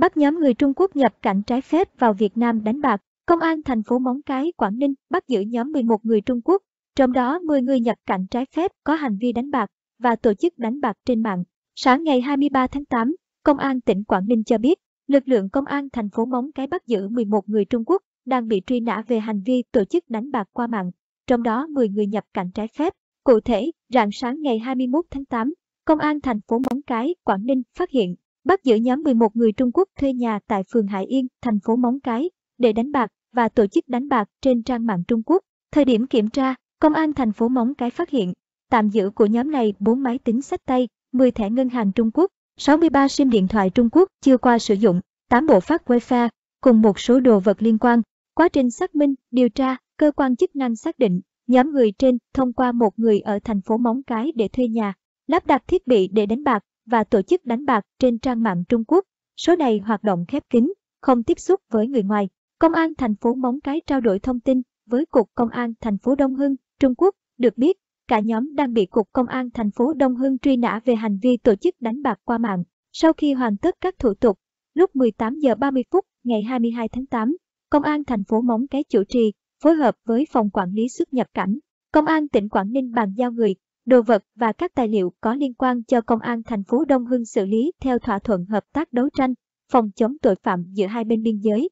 bắt nhóm người Trung Quốc nhập cảnh trái phép vào Việt Nam đánh bạc. Công an thành phố Móng Cái, Quảng Ninh bắt giữ nhóm 11 người Trung Quốc, trong đó 10 người nhập cảnh trái phép có hành vi đánh bạc và tổ chức đánh bạc trên mạng. Sáng ngày 23 tháng 8, Công an tỉnh Quảng Ninh cho biết, lực lượng công an thành phố Móng Cái bắt giữ 11 người Trung Quốc đang bị truy nã về hành vi tổ chức đánh bạc qua mạng, trong đó 10 người nhập cảnh trái phép. Cụ thể, rạng sáng ngày 21 tháng 8, Công an thành phố Móng Cái, Quảng Ninh phát hiện bắt giữ nhóm 11 người Trung Quốc thuê nhà tại phường Hải Yên, thành phố Móng Cái, để đánh bạc và tổ chức đánh bạc trên trang mạng Trung Quốc. Thời điểm kiểm tra, Công an thành phố Móng Cái phát hiện, tạm giữ của nhóm này 4 máy tính sách tay, 10 thẻ ngân hàng Trung Quốc, 63 sim điện thoại Trung Quốc chưa qua sử dụng, 8 bộ phát Wi-Fi cùng một số đồ vật liên quan. Quá trình xác minh, điều tra, cơ quan chức năng xác định, nhóm người trên thông qua một người ở thành phố Móng Cái để thuê nhà, lắp đặt thiết bị để đánh bạc và tổ chức đánh bạc trên trang mạng Trung Quốc. Số này hoạt động khép kín, không tiếp xúc với người ngoài. Công an thành phố Móng Cái trao đổi thông tin với Cục Công an thành phố Đông Hưng, Trung Quốc. Được biết, cả nhóm đang bị Cục Công an thành phố Đông Hưng truy nã về hành vi tổ chức đánh bạc qua mạng. Sau khi hoàn tất các thủ tục, lúc 18 giờ 30 phút ngày 22 tháng 8, Công an thành phố Móng Cái chủ trì, phối hợp với Phòng Quản lý xuất nhập cảnh, Công an tỉnh Quảng Ninh bàn giao người đồ vật và các tài liệu có liên quan cho Công an thành phố Đông Hưng xử lý theo thỏa thuận hợp tác đấu tranh, phòng chống tội phạm giữa hai bên biên giới.